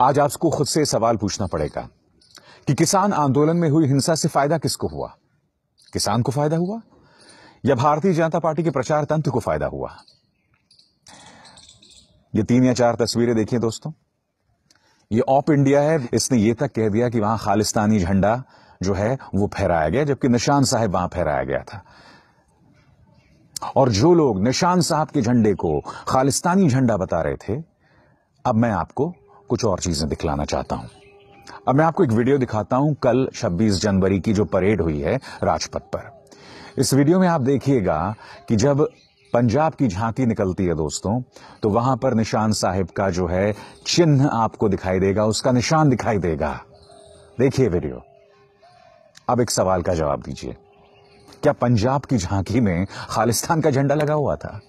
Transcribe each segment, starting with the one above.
आज आपको खुद से सवाल पूछना पड़ेगा कि किसान आंदोलन में हुई हिंसा से फायदा किसको हुआ किसान को फायदा हुआ या भारतीय जनता पार्टी के प्रचार तंत्र को फायदा हुआ ये तीन या चार तस्वीरें देखिए दोस्तों ये ऑप इंडिया है इसने ये तक कह दिया कि वहां खालिस्तानी झंडा जो है वो फहराया गया जबकि निशान साहब वहां फहराया गया था और जो लोग निशान साहब के झंडे को खालिस्तानी झंडा बता रहे थे अब मैं आपको कुछ और चीज़ें दिखलाना चाहता हूं अब मैं आपको एक वीडियो दिखाता हूं कल 26 जनवरी की जो परेड हुई है राजपथ पर इस वीडियो में आप देखिएगा कि जब पंजाब की झांकी निकलती है दोस्तों तो वहां पर निशान साहिब का जो है चिन्ह आपको दिखाई देगा उसका निशान दिखाई देगा देखिए वीडियो अब एक सवाल का जवाब दीजिए क्या पंजाब की झांकी में खालिस्तान का झंडा लगा हुआ था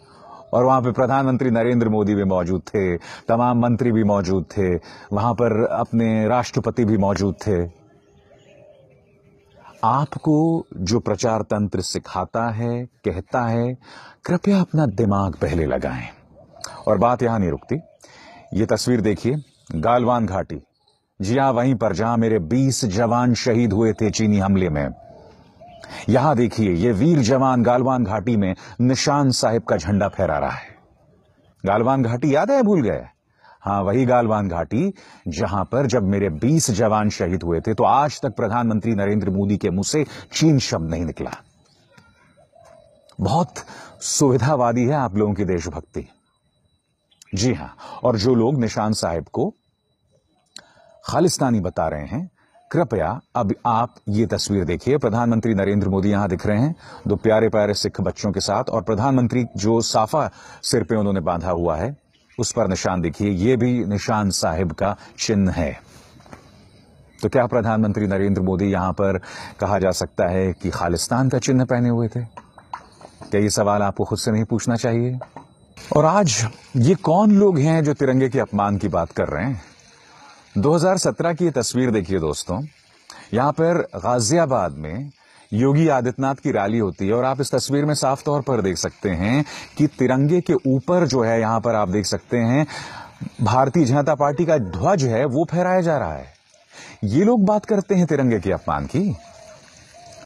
और वहां पर प्रधानमंत्री नरेंद्र मोदी भी मौजूद थे तमाम मंत्री भी मौजूद थे वहां पर अपने राष्ट्रपति भी मौजूद थे आपको जो प्रचार तंत्र सिखाता है कहता है कृपया अपना दिमाग पहले लगाएं और बात यहां नहीं रुकती ये तस्वीर देखिए गालवान घाटी जी हां वहीं पर जहां मेरे 20 जवान शहीद हुए थे चीनी हमले में यहां देखिए ये वीर जवान गालवान घाटी में निशान साहिब का झंडा फहरा रहा है गालवान घाटी याद है भूल गए हाँ वही गालवान घाटी जहां पर जब मेरे 20 जवान शहीद हुए थे तो आज तक प्रधानमंत्री नरेंद्र मोदी के मुंह से चीन शब्द नहीं निकला बहुत सुविधावादी है आप लोगों की देशभक्ति जी हां और जो लोग निशान साहिब को खालिस्तानी बता रहे हैं कृपया अब आप ये तस्वीर देखिए प्रधानमंत्री नरेंद्र मोदी यहां दिख रहे हैं दो प्यारे प्यारे सिख बच्चों के साथ और प्रधानमंत्री जो साफा सिर पे उन्होंने बांधा हुआ है उस पर निशान देखिए ये भी निशान साहिब का चिन्ह है तो क्या प्रधानमंत्री नरेंद्र मोदी यहां पर कहा जा सकता है कि खालिस्तान का चिन्ह पहने हुए थे क्या ये सवाल आपको खुद से नहीं पूछना चाहिए और आज ये कौन लोग हैं जो तिरंगे के अपमान की बात कर रहे हैं 2017 की ये तस्वीर देखिए दोस्तों यहां पर गाजियाबाद में योगी आदित्यनाथ की रैली होती है और आप इस तस्वीर में साफ तौर पर देख सकते हैं कि तिरंगे के ऊपर जो है यहाँ पर आप देख सकते हैं भारतीय जनता पार्टी का ध्वज है वो फहराया जा रहा है ये लोग बात करते हैं तिरंगे के अपमान की